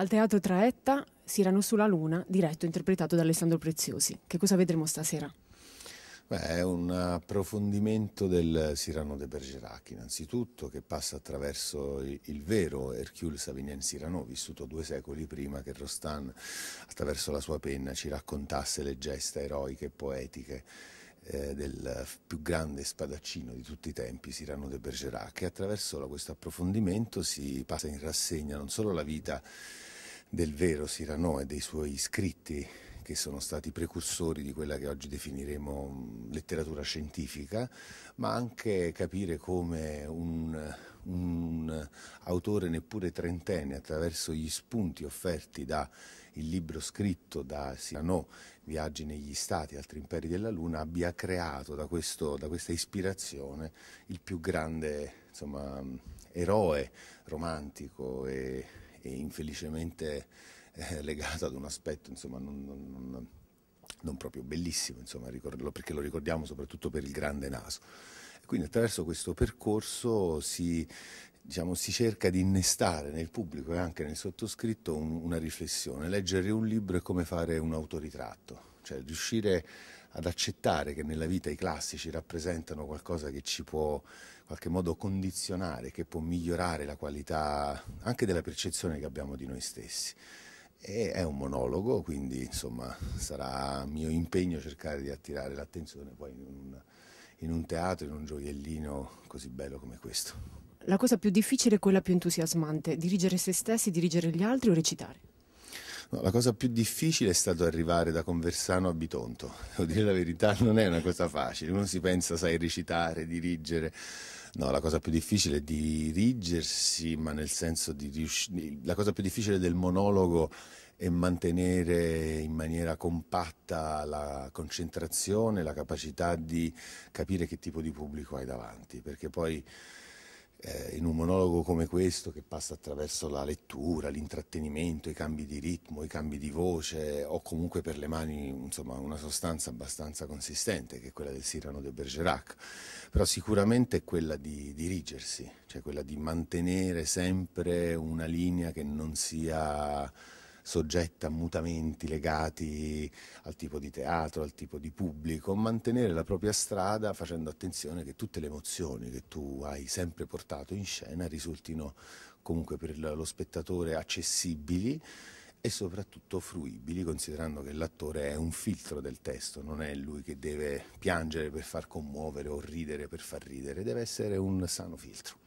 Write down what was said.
Al Teatro Traetta, Sirano sulla Luna, diretto e interpretato da Alessandro Preziosi. Che cosa vedremo stasera? Beh, è un approfondimento del Sirano de Bergerac, innanzitutto, che passa attraverso il vero Hercule Savinien Sirano, vissuto due secoli prima che Rostan, attraverso la sua penna, ci raccontasse le gesta eroiche e poetiche eh, del più grande spadaccino di tutti i tempi, Sirano de Bergerac, e attraverso questo approfondimento si passa in rassegna non solo la vita del vero Cyrano e dei suoi scritti che sono stati precursori di quella che oggi definiremo letteratura scientifica, ma anche capire come un, un autore neppure trentenne, attraverso gli spunti offerti dal libro scritto da Cyrano, Viaggi negli Stati e altri imperi della Luna, abbia creato da, questo, da questa ispirazione il più grande insomma, eroe romantico e infelicemente eh, legato ad un aspetto insomma, non, non, non, non, proprio bellissimo, insomma, perché lo ricordiamo soprattutto per il grande naso. Quindi attraverso questo percorso si, diciamo, si cerca di innestare nel pubblico e anche nel sottoscritto un, una riflessione. Leggere un libro è come fare un autoritratto, cioè riuscire a ad accettare che nella vita i classici rappresentano qualcosa che ci può in qualche modo condizionare, che può migliorare la qualità anche della percezione che abbiamo di noi stessi. E è un monologo, quindi insomma sarà mio impegno cercare di attirare l'attenzione poi in un, in un teatro, in un gioiellino così bello come questo. La cosa più difficile è quella più entusiasmante, dirigere se stessi, dirigere gli altri o recitare? No, la cosa più difficile è stato arrivare da Conversano a Bitonto. Devo dire la verità, non è una cosa facile. Uno si pensa, sai recitare, dirigere. No, la cosa più difficile è dirigersi, ma nel senso di riuscire. La cosa più difficile del monologo è mantenere in maniera compatta la concentrazione, la capacità di capire che tipo di pubblico hai davanti, perché poi eh, in un monologo come questo che passa attraverso la lettura, l'intrattenimento, i cambi di ritmo, i cambi di voce, ho comunque per le mani insomma, una sostanza abbastanza consistente che è quella del Cyrano de Bergerac, però sicuramente è quella di dirigersi, cioè quella di mantenere sempre una linea che non sia soggetta a mutamenti legati al tipo di teatro, al tipo di pubblico, mantenere la propria strada facendo attenzione che tutte le emozioni che tu hai sempre portato in scena risultino comunque per lo spettatore accessibili e soprattutto fruibili, considerando che l'attore è un filtro del testo, non è lui che deve piangere per far commuovere o ridere per far ridere, deve essere un sano filtro.